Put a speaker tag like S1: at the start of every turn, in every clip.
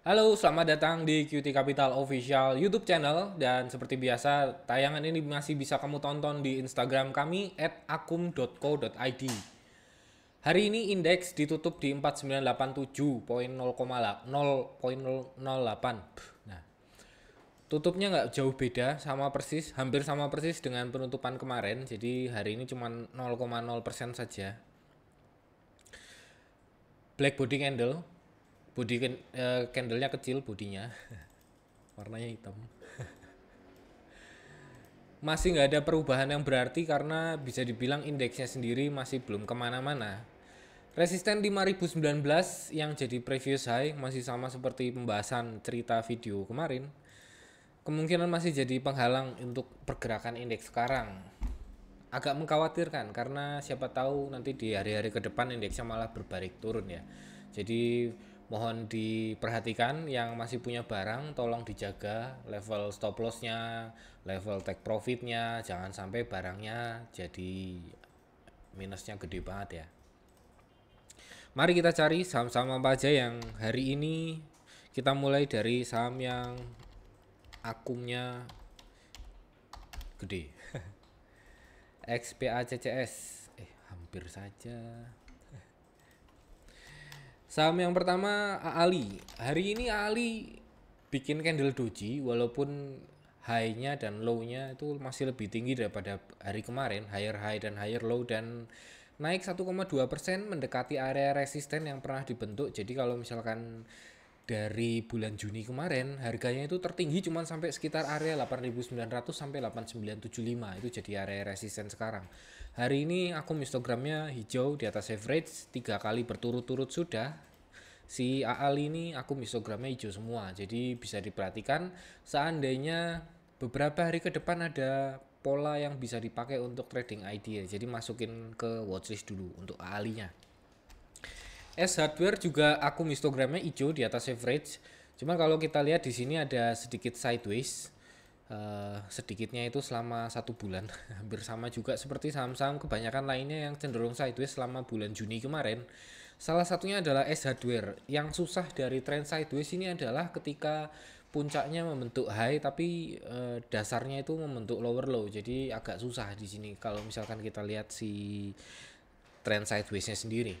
S1: Halo, selamat datang di QT Capital Official YouTube channel dan seperti biasa tayangan ini masih bisa kamu tonton di Instagram kami @akum.co.id. Hari ini indeks ditutup di 4987.0,008. Nah, tutupnya nggak jauh beda sama persis, hampir sama persis dengan penutupan kemarin. Jadi hari ini cuma 0,0% saja. Black body candle body uh, eh, candlenya kecil bodinya warnanya hitam masih nggak ada perubahan yang berarti karena bisa dibilang indeksnya sendiri masih belum kemana-mana resisten 5019 yang jadi previous high masih sama seperti pembahasan cerita video kemarin kemungkinan masih jadi penghalang untuk pergerakan indeks sekarang agak mengkhawatirkan karena siapa tahu nanti di hari-hari ke depan indeksnya malah berbalik turun ya jadi mohon diperhatikan yang masih punya barang tolong dijaga level stop lossnya level take profitnya jangan sampai barangnya jadi minusnya gede banget ya mari kita cari saham-saham apa aja yang hari ini kita mulai dari saham yang akumnya gede XPACCS eh hampir saja Saham yang pertama Ali. Hari ini Ali bikin candle doji walaupun high-nya dan low-nya itu masih lebih tinggi daripada hari kemarin, higher high dan higher low dan naik 1,2% mendekati area resisten yang pernah dibentuk. Jadi kalau misalkan dari bulan Juni kemarin harganya itu tertinggi cuman sampai sekitar area 8900 sampai 8975 itu jadi area resisten sekarang hari ini aku histogramnya hijau di atas average tiga kali berturut-turut sudah si AAL ini aku histogramnya hijau semua jadi bisa diperhatikan seandainya beberapa hari ke depan ada pola yang bisa dipakai untuk trading idea jadi masukin ke watchlist dulu untuk AAL nya S hardware juga aku histogramnya hijau di atas average. Cuman kalau kita lihat di sini ada sedikit sideways. Uh, sedikitnya itu selama satu bulan hampir sama juga seperti saham-saham kebanyakan lainnya yang cenderung sideways selama bulan Juni kemarin salah satunya adalah S hardware yang susah dari trend sideways ini adalah ketika puncaknya membentuk high tapi uh, dasarnya itu membentuk lower low jadi agak susah di sini kalau misalkan kita lihat si tren sidewaysnya sendiri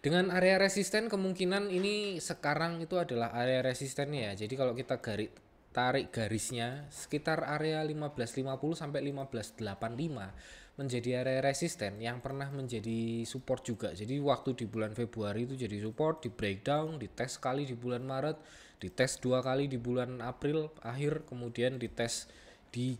S1: dengan area resisten kemungkinan ini sekarang itu adalah area resistennya ya. Jadi kalau kita garis tarik garisnya sekitar area 1550 sampai 1585 menjadi area resisten yang pernah menjadi support juga. Jadi waktu di bulan Februari itu jadi support, di breakdown, di tes kali di bulan Maret, di tes dua kali di bulan April akhir, kemudian di tes di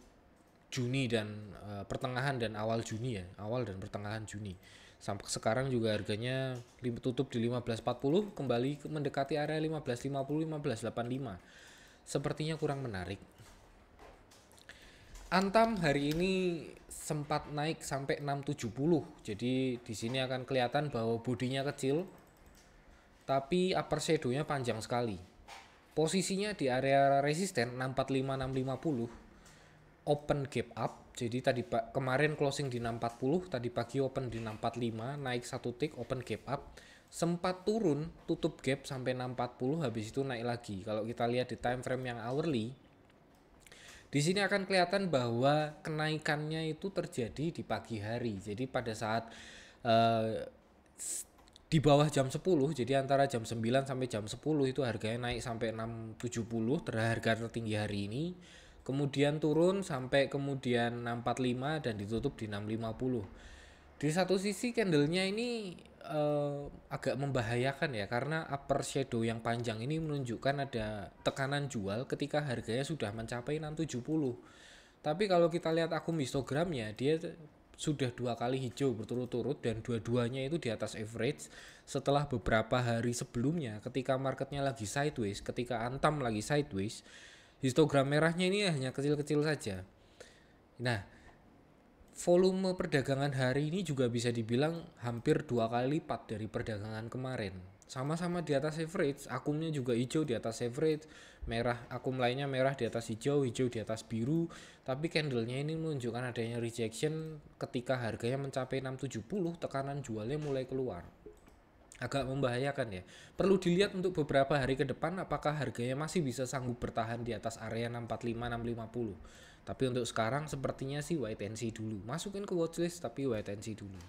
S1: Juni dan e, pertengahan dan awal Juni ya, awal dan pertengahan Juni sampai sekarang juga harganya tutup di 15.40 kembali mendekati area 15.50 15.85 sepertinya kurang menarik Antam hari ini sempat naik sampai 670. Jadi di sini akan kelihatan bahwa bodinya kecil tapi upper shadow-nya panjang sekali. Posisinya di area resisten 645 650 open gap up. Jadi tadi pak kemarin closing di 640, tadi pagi open di 645, naik satu tick open gap up. Sempat turun, tutup gap sampai 640 habis itu naik lagi. Kalau kita lihat di time frame yang hourly, di sini akan kelihatan bahwa kenaikannya itu terjadi di pagi hari. Jadi pada saat uh, di bawah jam 10, jadi antara jam 9 sampai jam 10 itu harganya naik sampai 670 terharga tertinggi hari ini kemudian turun sampai kemudian 645 dan ditutup di 650 di satu sisi candlenya ini eh, agak membahayakan ya karena upper shadow yang panjang ini menunjukkan ada tekanan jual ketika harganya sudah mencapai 670 tapi kalau kita lihat akun histogramnya dia sudah dua kali hijau berturut-turut dan dua-duanya itu di atas average setelah beberapa hari sebelumnya ketika marketnya lagi sideways, ketika antam lagi sideways, histogram merahnya ini hanya kecil-kecil saja. Nah, volume perdagangan hari ini juga bisa dibilang hampir dua kali lipat dari perdagangan kemarin. Sama-sama di atas average, akumnya juga hijau di atas average, merah akum lainnya merah di atas hijau, hijau di atas biru, tapi candlenya ini menunjukkan adanya rejection ketika harganya mencapai 670, tekanan jualnya mulai keluar agak membahayakan ya. Perlu dilihat untuk beberapa hari ke depan apakah harganya masih bisa sanggup bertahan di atas area 645 650. Tapi untuk sekarang sepertinya sih wait and see dulu. Masukin ke watchlist tapi wait and see dulu.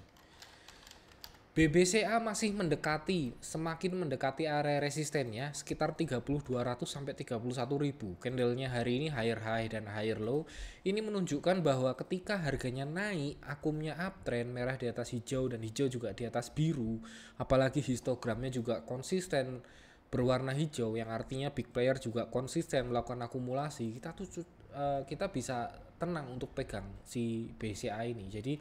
S1: BBCA masih mendekati, semakin mendekati area resistennya sekitar 3200 sampai 31.000. Candlenya hari ini higher high dan higher low. Ini menunjukkan bahwa ketika harganya naik, akumnya uptrend, merah di atas hijau dan hijau juga di atas biru. Apalagi histogramnya juga konsisten berwarna hijau yang artinya big player juga konsisten melakukan akumulasi. Kita tuh eh, kita bisa tenang untuk pegang si BCA ini. Jadi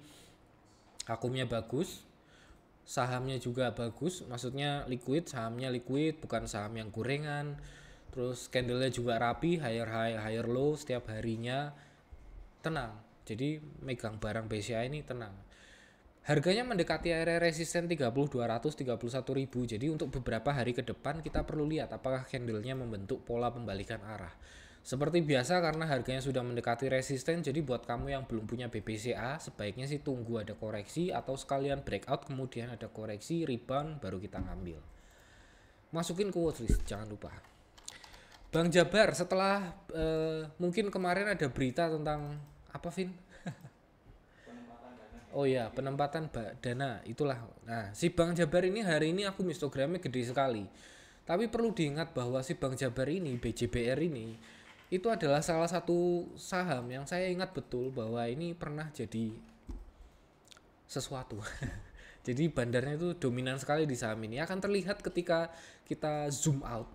S1: akumnya bagus, sahamnya juga bagus maksudnya liquid sahamnya liquid bukan saham yang gorengan terus candlenya juga rapi higher high higher low setiap harinya tenang jadi megang barang BCA ini tenang harganya mendekati area resisten 30.200 ribu, jadi untuk beberapa hari ke depan kita perlu lihat apakah candlenya membentuk pola pembalikan arah seperti biasa karena harganya sudah mendekati resisten jadi buat kamu yang belum punya BBCA sebaiknya sih tunggu ada koreksi atau sekalian breakout kemudian ada koreksi rebound baru kita ngambil. Masukin ke watchlist jangan lupa. Bang Jabar setelah eh, mungkin kemarin ada berita tentang apa Vin? oh ya penempatan dana itulah. Nah si Bang Jabar ini hari ini aku mistogramnya gede sekali. Tapi perlu diingat bahwa si Bang Jabar ini BJBR ini itu adalah salah satu saham yang saya ingat betul bahwa ini pernah jadi sesuatu. jadi bandarnya itu dominan sekali di saham ini. Akan terlihat ketika kita zoom out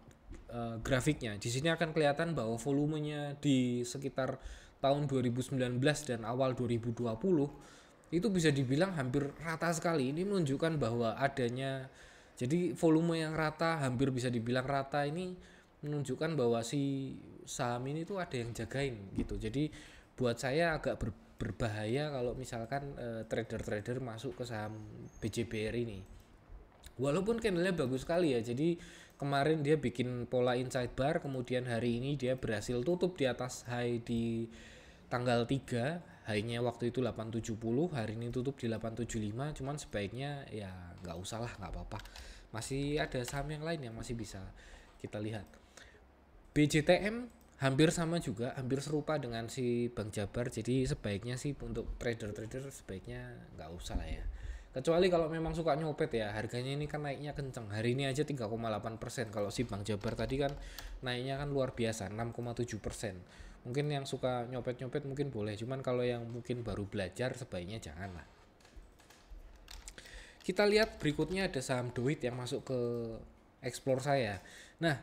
S1: uh, grafiknya. Di sini akan kelihatan bahwa volumenya di sekitar tahun 2019 dan awal 2020 itu bisa dibilang hampir rata sekali. Ini menunjukkan bahwa adanya jadi volume yang rata hampir bisa dibilang rata ini menunjukkan bahwa si saham ini tuh ada yang jagain gitu jadi buat saya agak ber, berbahaya kalau misalkan eh, trader-trader uh, masuk ke saham BJBR ini walaupun candlenya bagus sekali ya jadi kemarin dia bikin pola inside bar kemudian hari ini dia berhasil tutup di atas high di tanggal 3 high waktu itu 870 hari ini tutup di 875 cuman sebaiknya ya nggak usah lah nggak apa-apa masih ada saham yang lain yang masih bisa kita lihat BJTM hampir sama juga, hampir serupa dengan si Bang Jabar. Jadi sebaiknya sih untuk trader-trader sebaiknya nggak usah lah ya. Kecuali kalau memang suka nyopet ya, harganya ini kan naiknya kenceng. Hari ini aja 3,8 persen. Kalau si Bang Jabar tadi kan naiknya kan luar biasa, 6,7 persen. Mungkin yang suka nyopet-nyopet mungkin boleh, cuman kalau yang mungkin baru belajar sebaiknya jangan lah. Kita lihat berikutnya ada saham duit yang masuk ke explore saya. Nah,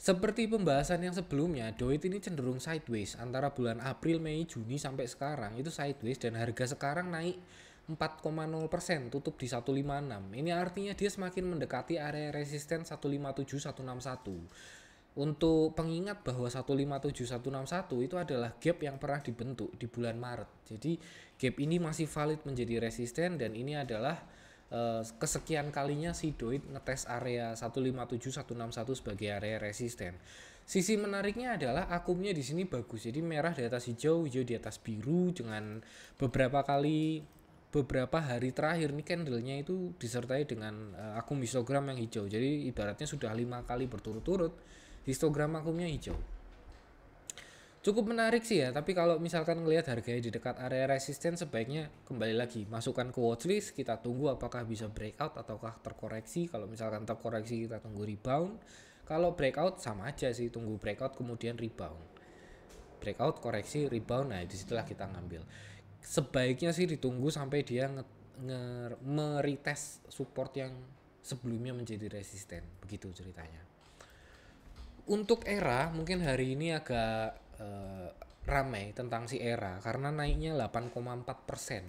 S1: seperti pembahasan yang sebelumnya, Doit ini cenderung sideways antara bulan April, Mei, Juni sampai sekarang itu sideways dan harga sekarang naik 4,0% tutup di 156. Ini artinya dia semakin mendekati area resisten 1.57, 1.61. Untuk pengingat bahwa 157161 itu adalah gap yang pernah dibentuk di bulan Maret. Jadi gap ini masih valid menjadi resisten dan ini adalah Eh, kesekian kalinya si Doit ngetes area 157161 sebagai area resisten. Sisi menariknya adalah akumnya di sini bagus. Jadi merah di atas hijau, hijau di atas biru dengan beberapa kali beberapa hari terakhir nih candlenya itu disertai dengan uh, akum histogram yang hijau. Jadi ibaratnya sudah lima kali berturut-turut histogram akumnya hijau cukup menarik sih ya tapi kalau misalkan ngelihat harganya di dekat area resisten sebaiknya kembali lagi masukkan ke watchlist kita tunggu apakah bisa breakout ataukah terkoreksi kalau misalkan terkoreksi kita tunggu rebound kalau breakout sama aja sih tunggu breakout kemudian rebound breakout koreksi rebound nah disitulah kita ngambil sebaiknya sih ditunggu sampai dia nge, nge meretest support yang sebelumnya menjadi resisten begitu ceritanya untuk era mungkin hari ini agak rame eh, ramai tentang si Era karena naiknya 8,4 persen.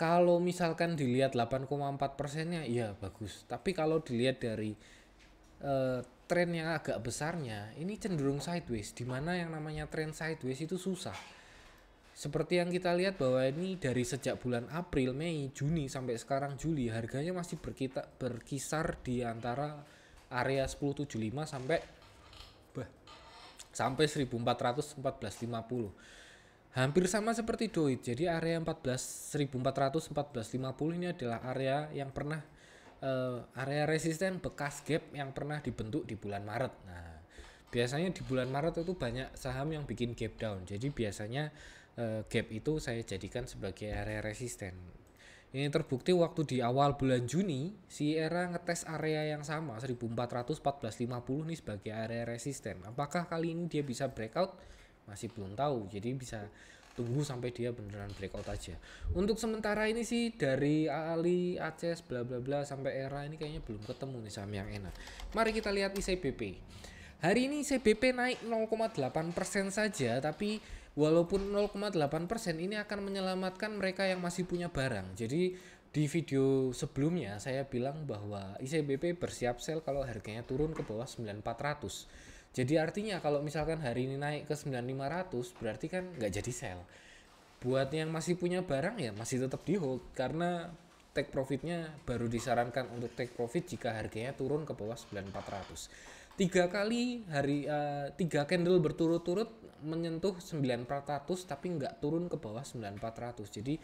S1: Kalau misalkan dilihat 8,4 persennya, iya bagus. Tapi kalau dilihat dari uh, tren yang agak besarnya, ini cenderung sideways. Dimana yang namanya tren sideways itu susah. Seperti yang kita lihat bahwa ini dari sejak bulan April, Mei, Juni sampai sekarang Juli harganya masih berkita, berkisar di antara area 1075 sampai sampai 1414.50. Hampir sama seperti Doit. Jadi area 14 ini adalah area yang pernah uh, area resisten bekas gap yang pernah dibentuk di bulan Maret. Nah, biasanya di bulan Maret itu banyak saham yang bikin gap down. Jadi biasanya uh, gap itu saya jadikan sebagai area resisten. Ini terbukti waktu di awal bulan Juni, si era ngetes area yang sama 141450 nih sebagai area resisten. Apakah kali ini dia bisa breakout? Masih belum tahu. Jadi bisa tunggu sampai dia beneran breakout aja. Untuk sementara ini sih dari Ali, Aces, bla bla bla sampai era ini kayaknya belum ketemu nih saham yang enak. Mari kita lihat ICBP. Hari ini ICBP naik 0,8% saja tapi walaupun 0,8% ini akan menyelamatkan mereka yang masih punya barang. Jadi di video sebelumnya saya bilang bahwa ICBP bersiap sel kalau harganya turun ke bawah 9400. Jadi artinya kalau misalkan hari ini naik ke 9500 berarti kan nggak jadi sel. Buat yang masih punya barang ya masih tetap di hold karena take profitnya baru disarankan untuk take profit jika harganya turun ke bawah 9400 tiga kali hari uh, tiga candle berturut-turut menyentuh 9400 tapi nggak turun ke bawah 9400 jadi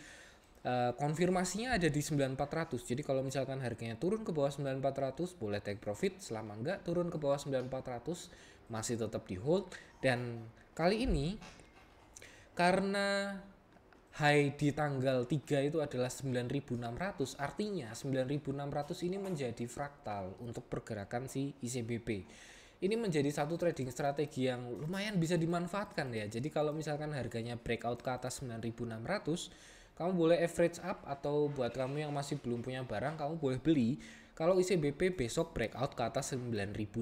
S1: uh, konfirmasinya ada di 9400 jadi kalau misalkan harganya turun ke bawah 9400 boleh take profit selama nggak turun ke bawah 9400 masih tetap di hold dan kali ini karena high di tanggal 3 itu adalah 9600 artinya 9600 ini menjadi fraktal untuk pergerakan si ICBP ini menjadi satu trading strategi yang lumayan bisa dimanfaatkan ya jadi kalau misalkan harganya breakout ke atas 9600 kamu boleh average up atau buat kamu yang masih belum punya barang kamu boleh beli kalau ICBP besok breakout ke atas 9600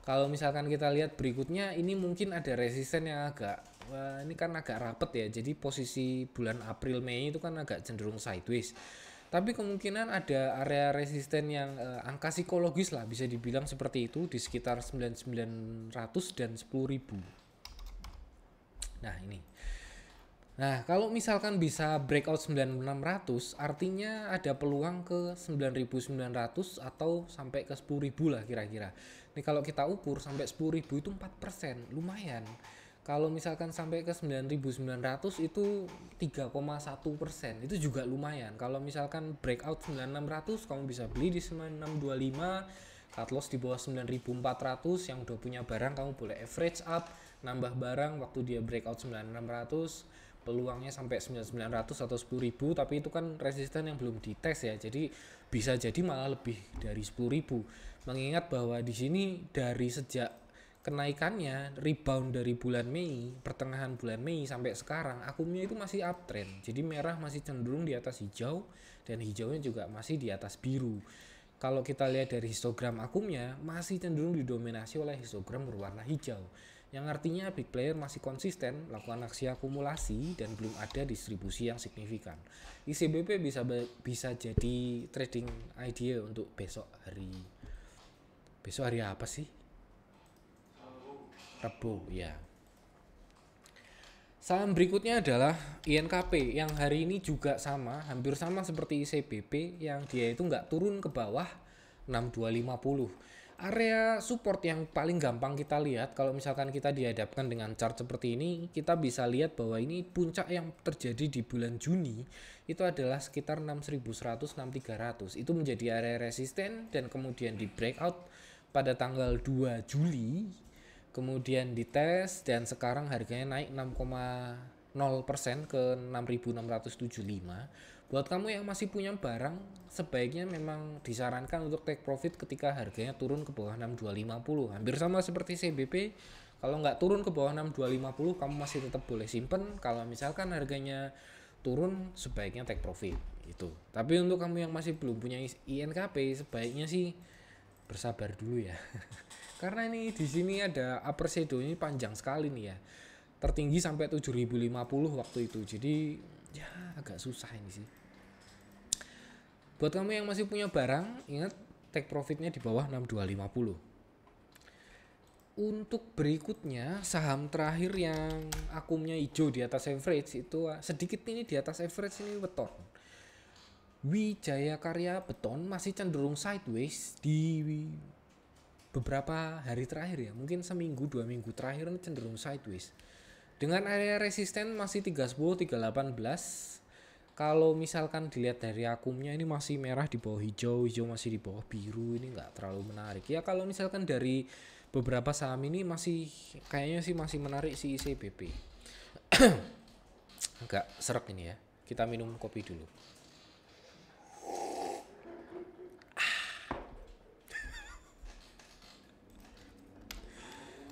S1: kalau misalkan kita lihat berikutnya ini mungkin ada resisten yang agak Wah, ini kan agak rapet ya. Jadi posisi bulan April Mei itu kan agak cenderung sideways. Tapi kemungkinan ada area resisten yang eh, angka psikologis lah bisa dibilang seperti itu di sekitar 9900 dan 10.000. Nah, ini. Nah, kalau misalkan bisa breakout 9600, artinya ada peluang ke 9900 atau sampai ke 10000 lah kira-kira. Ini kalau kita ukur sampai 10000 itu 4%, lumayan kalau misalkan sampai ke 9.900 itu 3,1 persen itu juga lumayan kalau misalkan breakout 9.600 kamu bisa beli di 9.625 cut loss di bawah 9.400 yang udah punya barang kamu boleh average up nambah barang waktu dia breakout 9.600 peluangnya sampai 9.900 atau 10.000 tapi itu kan resisten yang belum dites ya jadi bisa jadi malah lebih dari 10.000 mengingat bahwa di sini dari sejak kenaikannya rebound dari bulan Mei, pertengahan bulan Mei sampai sekarang akumnya itu masih uptrend. Jadi merah masih cenderung di atas hijau dan hijaunya juga masih di atas biru. Kalau kita lihat dari histogram akumnya masih cenderung didominasi oleh histogram berwarna hijau. Yang artinya big player masih konsisten melakukan aksi akumulasi dan belum ada distribusi yang signifikan. ICBP bisa bisa jadi trading idea untuk besok hari besok hari apa sih? Rebo ya. Saham berikutnya adalah INKP yang hari ini juga sama, hampir sama seperti ICBP yang dia itu nggak turun ke bawah 6250 area support yang paling gampang kita lihat kalau misalkan kita dihadapkan dengan chart seperti ini kita bisa lihat bahwa ini puncak yang terjadi di bulan Juni itu adalah sekitar 6100 6300 itu menjadi area resisten dan kemudian di breakout pada tanggal 2 Juli kemudian dites dan sekarang harganya naik 6,0% ke 6.675. Buat kamu yang masih punya barang, sebaiknya memang disarankan untuk take profit ketika harganya turun ke bawah 6.250. Hampir sama seperti CBP, kalau nggak turun ke bawah 6.250 kamu masih tetap boleh simpen. Kalau misalkan harganya turun sebaiknya take profit itu. Tapi untuk kamu yang masih belum punya INKP sebaiknya sih bersabar dulu ya. Karena ini di sini ada upper shadow ini panjang sekali nih ya. Tertinggi sampai 7050 waktu itu. Jadi ya agak susah ini sih. Buat kamu yang masih punya barang, ingat take profitnya di bawah 6250. Untuk berikutnya, saham terakhir yang akumnya hijau di atas average itu sedikit ini di atas average ini beton. Wijaya Karya Beton masih cenderung sideways di beberapa hari terakhir ya mungkin seminggu dua minggu terakhir ini cenderung sideways dengan area resisten masih 310 318 kalau misalkan dilihat dari akumnya ini masih merah di bawah hijau hijau masih di bawah biru ini nggak terlalu menarik ya kalau misalkan dari beberapa saham ini masih kayaknya sih masih menarik si ICBP agak serak ini ya kita minum kopi dulu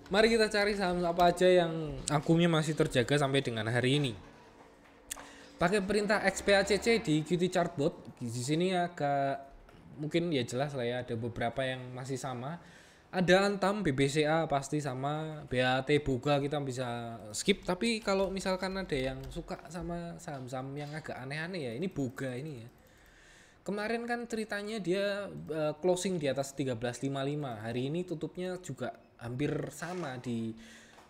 S1: Mari kita cari saham apa aja yang akumnya masih terjaga sampai dengan hari ini. Pakai perintah XPACC di QT Chartbot. Di sini agak mungkin ya jelas lah ya ada beberapa yang masih sama. Ada Antam, BBCA pasti sama, BAT Boga kita bisa skip. Tapi kalau misalkan ada yang suka sama saham-saham yang agak aneh-aneh ya, ini Boga ini ya kemarin kan ceritanya dia uh, closing di atas 13.55 hari ini tutupnya juga hampir sama di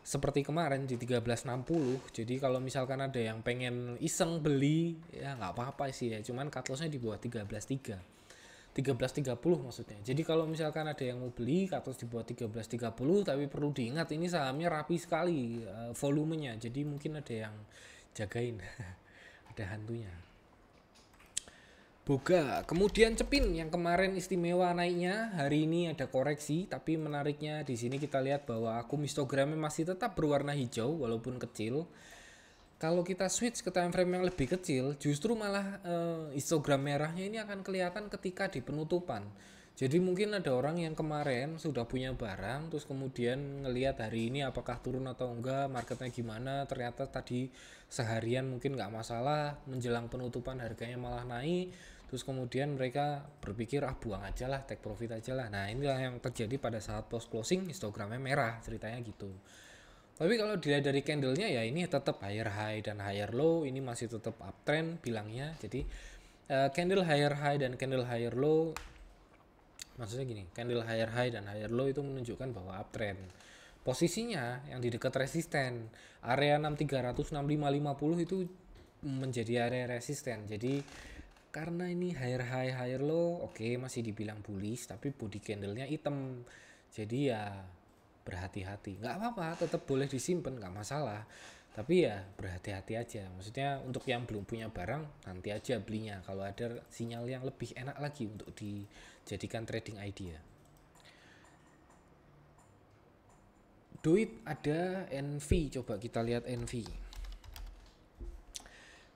S1: seperti kemarin di 1360 jadi kalau misalkan ada yang pengen iseng beli ya nggak apa-apa sih ya cuman cut lossnya di bawah 133 1330 maksudnya jadi kalau misalkan ada yang mau beli cut loss di bawah 1330 tapi perlu diingat ini sahamnya rapi sekali eh, volumenya jadi mungkin ada yang jagain ada hantunya Boga. Kemudian Cepin yang kemarin istimewa naiknya, hari ini ada koreksi, tapi menariknya di sini kita lihat bahwa akun histogramnya masih tetap berwarna hijau walaupun kecil. Kalau kita switch ke time frame yang lebih kecil, justru malah eh, histogram merahnya ini akan kelihatan ketika di penutupan. Jadi mungkin ada orang yang kemarin sudah punya barang, terus kemudian ngelihat hari ini apakah turun atau enggak, marketnya gimana, ternyata tadi seharian mungkin nggak masalah, menjelang penutupan harganya malah naik, terus kemudian mereka berpikir ah buang aja lah take profit aja lah nah inilah yang terjadi pada saat post closing histogramnya merah ceritanya gitu tapi kalau dilihat dari candlenya ya ini tetap higher high dan higher low ini masih tetap uptrend bilangnya jadi uh, candle higher high dan candle higher low maksudnya gini candle higher high dan higher low itu menunjukkan bahwa uptrend posisinya yang di dekat resisten area 6300 6550 itu menjadi area resisten jadi karena ini higher high higher low oke okay, masih dibilang bullish tapi body candlenya hitam jadi ya berhati-hati nggak apa-apa tetap boleh disimpan nggak masalah tapi ya berhati-hati aja maksudnya untuk yang belum punya barang nanti aja belinya kalau ada sinyal yang lebih enak lagi untuk dijadikan trading idea duit ada NV coba kita lihat NV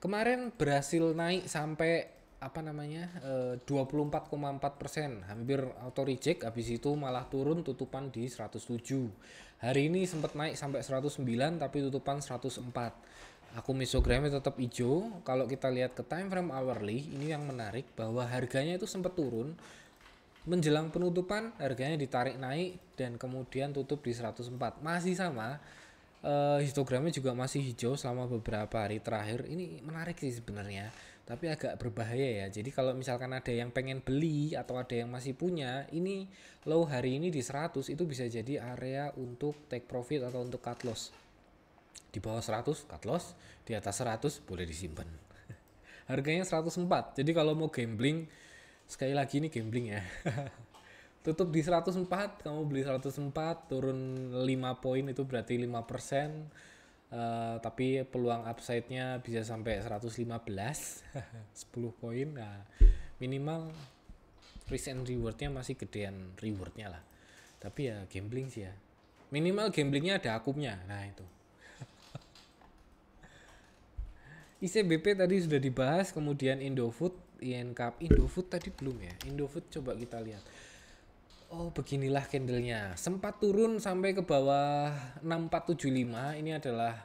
S1: kemarin berhasil naik sampai apa namanya e, eh, 24,4 hampir auto reject habis itu malah turun tutupan di 107 hari ini sempat naik sampai 109 tapi tutupan 104 aku misogramnya tetap hijau kalau kita lihat ke time frame hourly ini yang menarik bahwa harganya itu sempat turun menjelang penutupan harganya ditarik naik dan kemudian tutup di 104 masih sama uh, histogramnya juga masih hijau selama beberapa hari terakhir ini menarik sih sebenarnya tapi agak berbahaya ya jadi kalau misalkan ada yang pengen beli atau ada yang masih punya ini low hari ini di 100 itu bisa jadi area untuk take profit atau untuk cut loss di bawah 100 cut loss di atas 100 boleh disimpan harganya 104 jadi kalau mau gambling sekali lagi ini gambling ya tutup di 104 kamu beli 104 turun 5 poin itu berarti 5% uh, eh, tapi peluang upside-nya bisa sampai 115 10 poin nah minimal risk and nya masih gedean reward nya lah tapi ya gambling sih ya minimal gambling nya ada akumnya nah itu ICBP tadi sudah dibahas kemudian Indofood INK Indofood tadi belum ya Indofood coba kita lihat Oh, beginilah candlenya. Sempat turun sampai ke bawah 6475. Ini adalah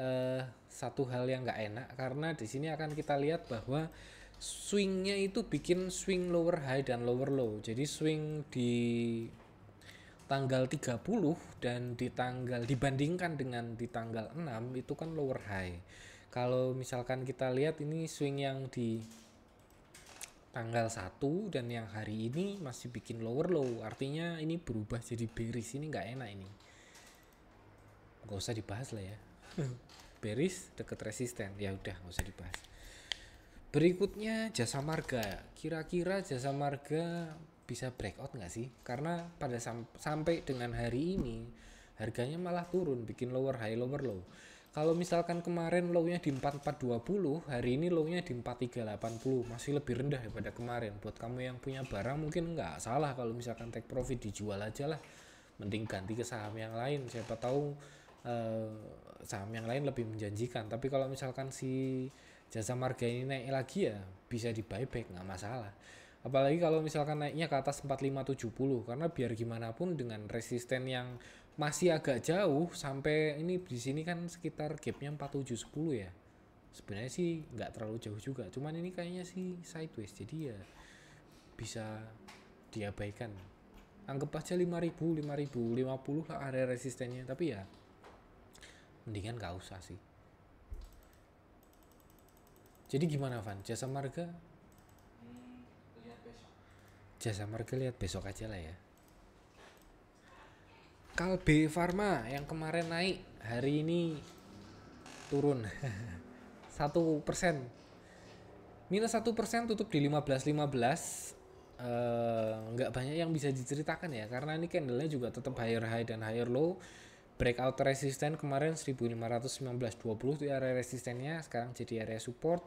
S1: eh, satu hal yang nggak enak karena di sini akan kita lihat bahwa swingnya itu bikin swing lower high dan lower low. Jadi swing di tanggal 30 dan di tanggal dibandingkan dengan di tanggal 6 itu kan lower high. Kalau misalkan kita lihat ini swing yang di tanggal 1 dan yang hari ini masih bikin lower low artinya ini berubah jadi bearish ini nggak enak ini nggak usah dibahas lah ya bearish deket resisten ya udah nggak usah dibahas berikutnya jasa marga kira-kira jasa marga bisa breakout nggak sih karena pada sam sampai dengan hari ini harganya malah turun bikin lower high lower low kalau misalkan kemarin low-nya di 4420, hari ini low-nya di 4380, masih lebih rendah daripada kemarin. Buat kamu yang punya barang mungkin nggak salah kalau misalkan take profit dijual aja lah. Mending ganti ke saham yang lain, siapa tahu eh, saham yang lain lebih menjanjikan. Tapi kalau misalkan si jasa marga ini naik lagi ya bisa di buyback, nggak masalah. Apalagi kalau misalkan naiknya ke atas 4570 karena biar gimana pun dengan resisten yang masih agak jauh sampai ini di sini kan sekitar gapnya 4710 ya sebenarnya sih nggak terlalu jauh juga cuman ini kayaknya sih sideways jadi ya bisa diabaikan anggap aja 5000 5000 50 lah area resistennya tapi ya mendingan nggak usah sih jadi gimana Van jasa marga hmm, jasa marga lihat besok aja lah ya Kalbe Farma yang kemarin naik hari ini turun satu persen minus satu persen tutup di lima belas eh, nggak uh, banyak yang bisa diceritakan ya karena ini candlenya juga tetap higher high dan higher low breakout resisten kemarin 1519.20 di area resistennya sekarang jadi area support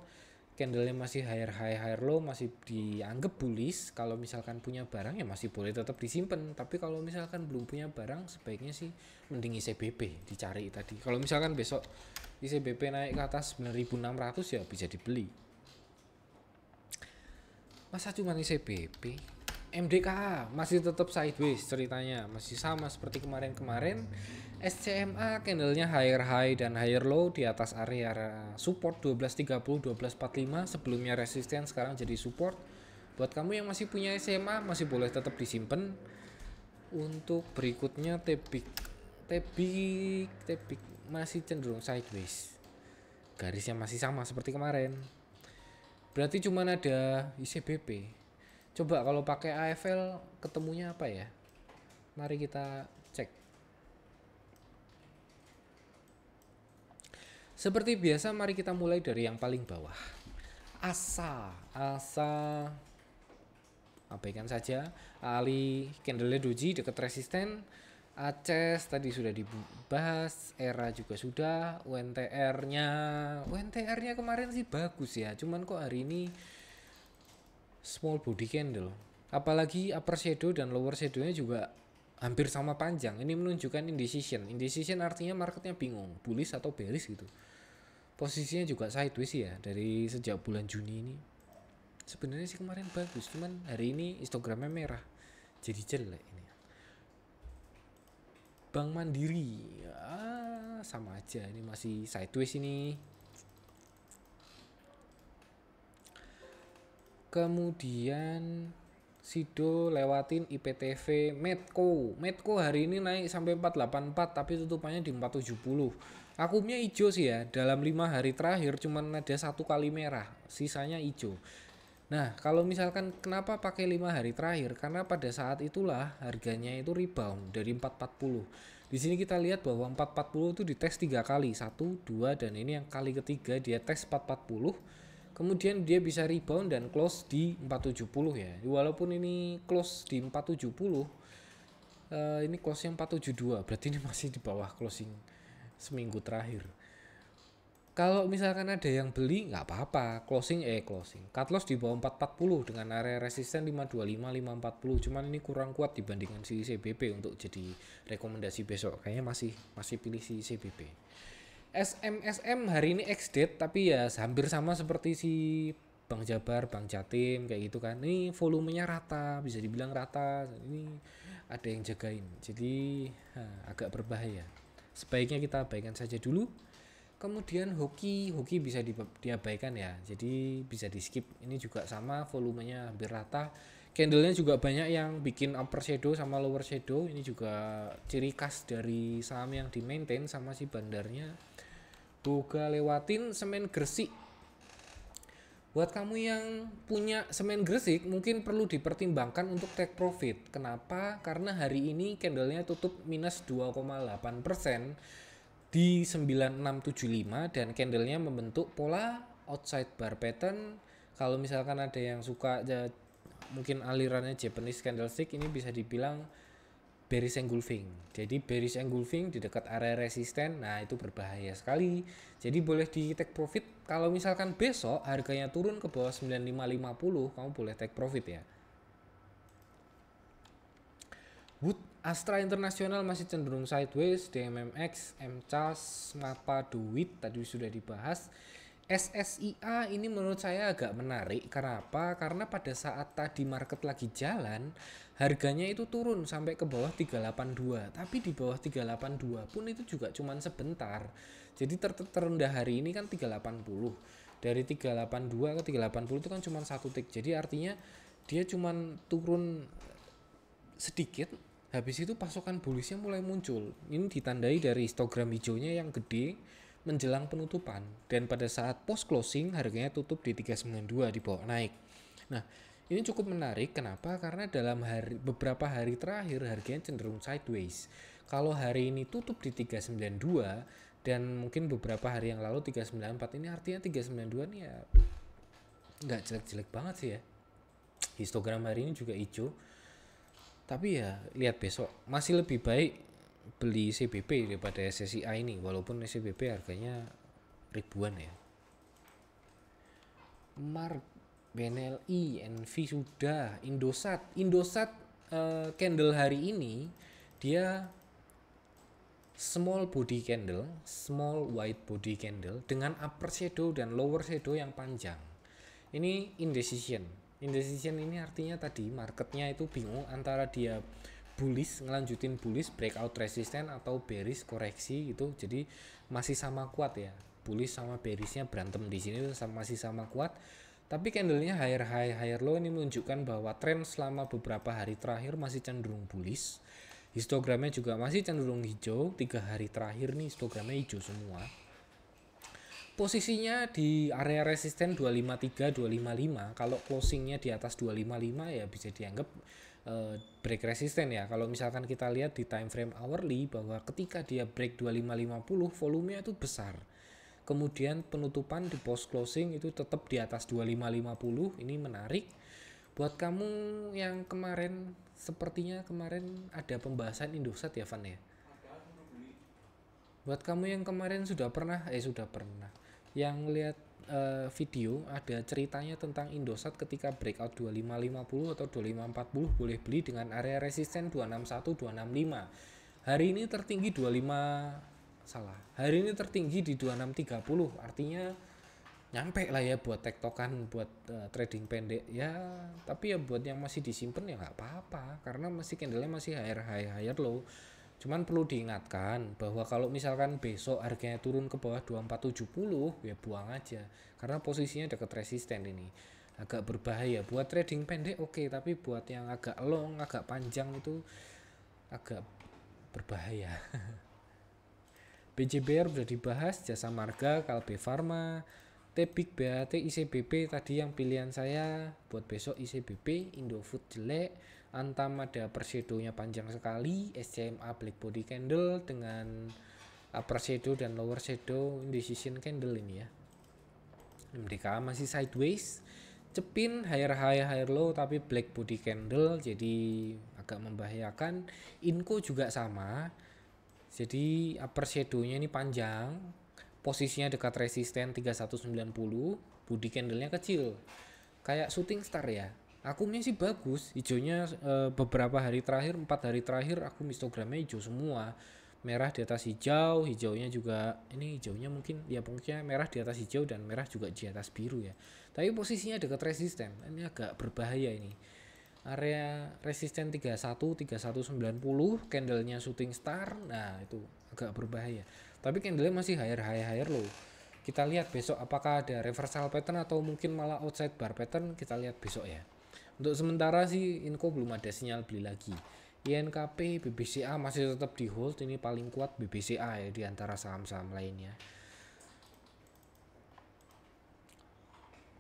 S1: candlenya masih higher high higher low masih dianggap bullish kalau misalkan punya barang ya masih boleh tetap disimpan tapi kalau misalkan belum punya barang sebaiknya sih mending ICBP dicari tadi kalau misalkan besok ICBP naik ke atas 9600 ya bisa dibeli masa cuma ICBP MDKA masih tetap sideways ceritanya masih sama seperti kemarin-kemarin SCMA candlenya higher high dan higher low di atas area support 1230 1245 sebelumnya resisten sekarang jadi support buat kamu yang masih punya SMA masih boleh tetap disimpan untuk berikutnya tebik tebik tebik masih cenderung sideways garisnya masih sama seperti kemarin berarti cuma ada ICBP Coba kalau pakai AFL ketemunya apa ya? Mari kita cek. Seperti biasa mari kita mulai dari yang paling bawah. Asa, Asa abaikan saja. Ali Kendele Doji dekat resisten. Aces tadi sudah dibahas, Era juga sudah, UNTR-nya, UNTR-nya kemarin sih bagus ya, cuman kok hari ini small body candle. Apalagi upper shadow dan lower shadownya juga hampir sama panjang. Ini menunjukkan indecision. Indecision artinya marketnya bingung, bullish atau bearish gitu. Posisinya juga sideways ya dari sejak bulan Juni ini. Sebenarnya sih kemarin bagus, cuman hari ini histogramnya merah. Jadi jelek ini. Bank Mandiri, ah sama aja ini masih sideways ini. kemudian Sido lewatin IPTV Medco. Medco hari ini naik sampai 484 tapi tutupannya di 470. Akumnya hijau sih ya. Dalam 5 hari terakhir cuman ada satu kali merah, sisanya hijau. Nah, kalau misalkan kenapa pakai 5 hari terakhir? Karena pada saat itulah harganya itu rebound dari 440. Di sini kita lihat bahwa 440 itu dites tiga kali, 1, 2 dan ini yang kali ketiga dia tes 440 kemudian dia bisa rebound dan close di 470 ya walaupun ini close di 470 uh, eh, ini close yang 472 berarti ini masih di bawah closing seminggu terakhir kalau misalkan ada yang beli nggak apa-apa closing eh closing cut loss di bawah 440 dengan area resisten 525 540 cuman ini kurang kuat dibandingkan si CBP untuk jadi rekomendasi besok kayaknya masih masih pilih si CBP SMSM hari ini ex date tapi ya hampir sama seperti si Bang Jabar, Bang Jatim kayak gitu kan. Ini volumenya rata, bisa dibilang rata. Ini ada yang jagain. Jadi ha, agak berbahaya. Sebaiknya kita abaikan saja dulu. Kemudian hoki, hoki bisa di, diabaikan ya. Jadi bisa di skip. Ini juga sama volumenya hampir rata. Candlenya juga banyak yang bikin upper shadow sama lower shadow. Ini juga ciri khas dari saham yang di maintain sama si bandarnya Boga lewatin semen Gresik. Buat kamu yang punya semen Gresik, mungkin perlu dipertimbangkan untuk take profit. Kenapa? Karena hari ini candlenya tutup minus 2,8 di 9675 dan candlenya membentuk pola outside bar pattern. Kalau misalkan ada yang suka ya, mungkin alirannya Japanese candlestick ini bisa dibilang bearish engulfing. Jadi bearish engulfing di dekat area resisten, nah itu berbahaya sekali. Jadi boleh di take profit kalau misalkan besok harganya turun ke bawah 9550, kamu boleh take profit ya. Wood Astra Internasional masih cenderung sideways, DMMX, MCAS, Mapa Duit tadi sudah dibahas. SSIA ini menurut saya agak menarik. Kenapa? Karena pada saat tadi market lagi jalan, harganya itu turun sampai ke bawah 382. Tapi di bawah 382 pun itu juga cuma sebentar. Jadi ter terendah hari ini kan 380. Dari 382 ke 380 itu kan cuma satu tick. Jadi artinya dia cuma turun sedikit habis itu pasokan bullishnya mulai muncul ini ditandai dari histogram hijaunya yang gede menjelang penutupan dan pada saat post closing harganya tutup di 392 di bawah naik. Nah, ini cukup menarik kenapa? Karena dalam hari beberapa hari terakhir harganya cenderung sideways. Kalau hari ini tutup di 392 dan mungkin beberapa hari yang lalu 394 ini artinya 392 nih ya nggak jelek-jelek banget sih ya. Histogram hari ini juga hijau. Tapi ya lihat besok masih lebih baik beli CBP daripada SSI ini walaupun CBP harganya ribuan ya Mark BNLI e NV sudah Indosat Indosat uh, candle hari ini dia small body candle small white body candle dengan upper shadow dan lower shadow yang panjang ini indecision indecision ini artinya tadi marketnya itu bingung antara dia bullish ngelanjutin bullish breakout resisten atau bearish koreksi gitu jadi masih sama kuat ya bullish sama bearishnya berantem di sini masih sama kuat tapi candlenya higher high higher low ini menunjukkan bahwa tren selama beberapa hari terakhir masih cenderung bullish histogramnya juga masih cenderung hijau tiga hari terakhir nih histogramnya hijau semua posisinya di area resisten 253 255 kalau closingnya di atas 255 ya bisa dianggap Eh, break resisten ya. Kalau misalkan kita lihat di time frame hourly bahwa ketika dia break 2550 volumenya itu besar. Kemudian penutupan di post closing itu tetap di atas 2550. Ini menarik. Buat kamu yang kemarin sepertinya kemarin ada pembahasan Indosat ya Van ya. Buat kamu yang kemarin sudah pernah eh sudah pernah yang lihat uh, video ada ceritanya tentang Indosat ketika breakout 2550 atau 2540 boleh beli dengan area resisten 261 265. Hari ini tertinggi 25 salah. Hari ini tertinggi di 2630 artinya nyampe lah ya buat tektokan buat uh, trading pendek ya tapi ya buat yang masih disimpan ya nggak apa-apa karena masih candlenya masih higher high higher low Cuman perlu diingatkan bahwa kalau misalkan besok harganya turun ke bawah 2470 ya buang aja karena posisinya dekat resisten ini. Agak berbahaya buat trading pendek oke okay, tapi buat yang agak long, agak panjang itu agak berbahaya. BJBR sudah dibahas, jasa marga, Kalbe Farma, Tebik BAT ICBP tadi yang pilihan saya buat besok ICBP Indofood jelek antam ada Persedonya panjang sekali SCMA Black Body Candle dengan upper uh, shadow dan lower shadow indecision candle ini ya mereka masih sideways cepin higher high higher low tapi black body candle jadi agak membahayakan Inko juga sama jadi upper uh, shadownya ini panjang posisinya dekat resisten 3190 body candlenya kecil kayak shooting star ya akumnya sih bagus hijaunya e, beberapa hari terakhir empat hari terakhir aku histogramnya hijau semua merah di atas hijau hijaunya juga ini hijaunya mungkin ya pokoknya merah di atas hijau dan merah juga di atas biru ya tapi posisinya dekat resisten ini agak berbahaya ini area resisten 31 3190 candlenya shooting star nah itu agak berbahaya tapi candle masih higher higher higher low kita lihat besok apakah ada reversal pattern atau mungkin malah outside bar pattern kita lihat besok ya untuk sementara sih Inco belum ada sinyal beli lagi INKP BBCA masih tetap di hold ini paling kuat BBCA ya di antara saham-saham lainnya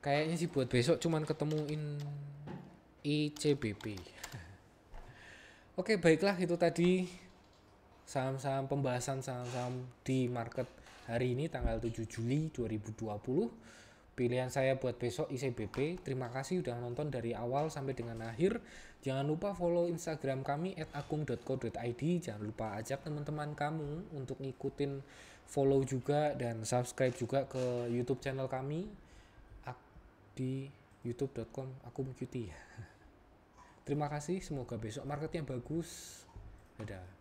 S1: kayaknya sih buat besok cuman ketemuin ICBP oke baiklah itu tadi saham-saham pembahasan saham-saham di market hari ini tanggal 7 Juli 2020 pilihan saya buat besok ICBP. Terima kasih sudah nonton dari awal sampai dengan akhir. Jangan lupa follow Instagram kami at @akung.co.id. Jangan lupa ajak teman-teman kamu untuk ngikutin follow juga dan subscribe juga ke YouTube channel kami di youtube.com aku cuti. Terima kasih, semoga besok marketnya bagus. Dadah.